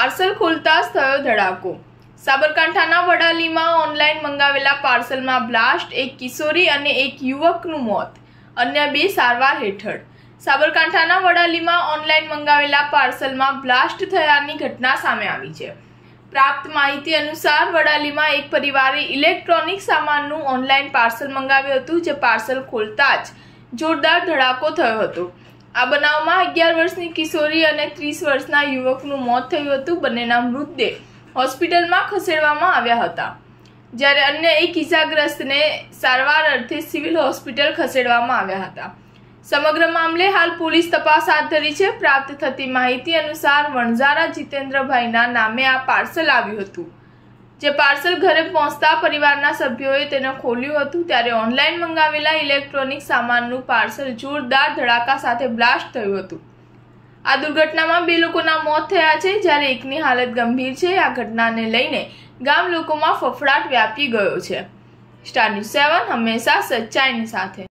parcel ખોલતા જ થયો ધડાકો સાબરકાંઠાના વડાલીમાં ઓનલાઈન મંગાવેલા પાર્સલમાં બ્લાસ્ટ એક કિશોરી અને એક યુવકનું મોત અન્ય બે સારવાર હેઠળ સાબરકાંઠાના વડાલીમાં ઓનલાઈન મંગાવેલા પાર્સલમાં બ્લાસ્ટ થયાની ઘટના સામે આવી છે પ્રાપ્ત માહિતી અનુસાર વડાલીમાં એક પરિવારે ઇલેક્ટ્રોનિક સામાનનું ઓનલાઈન પાર્સલ મંગાવ્યું હતું જે પાર્સલ ખોલતા જ જોરદાર ધડાકો થયો હતો આ બનાવમાં અગિયાર વર્ષની કિશોરી અને ત્રીસ વર્ષના યુવકનું મોત થયું હતું બંનેના મૃતદેહ હોસ્પિટલમાં ખસેડવામાં આવ્યા હતા જ્યારે અન્ય એક ઇજાગ્રસ્તને સારવાર અર્થે સિવિલ હોસ્પિટલ ખસેડવામાં આવ્યા હતા સમગ્ર મામલે હાલ પોલીસ તપાસ હાથ ધરી છે પ્રાપ્ત થતી માહિતી અનુસાર વણઝારા જીતેન્દ્રભાઈના નામે આ પાર્સલ આવ્યું હતું જે પાર્સલ ઘરે પહોંચતા પરિવારના સભ્યોએ તેને ખોલ્યું હતું ત્યારે ઓનલાઈન મંગાવેલા ઇલેક્ટ્રોનિક સામાનનું પાર્સલ જોરદાર ધડાકા સાથે બ્લાસ્ટ થયું હતું આ દુર્ઘટનામાં બે લોકોના મોત થયા છે જ્યારે એકની હાલત ગંભીર છે આ ઘટનાને લઈને ગામ લોકોમાં ફફડાટ વ્યાપી ગયો છે સ્ટાર ન્યૂઝ સેવન હંમેશા સચ્ચાઈની સાથે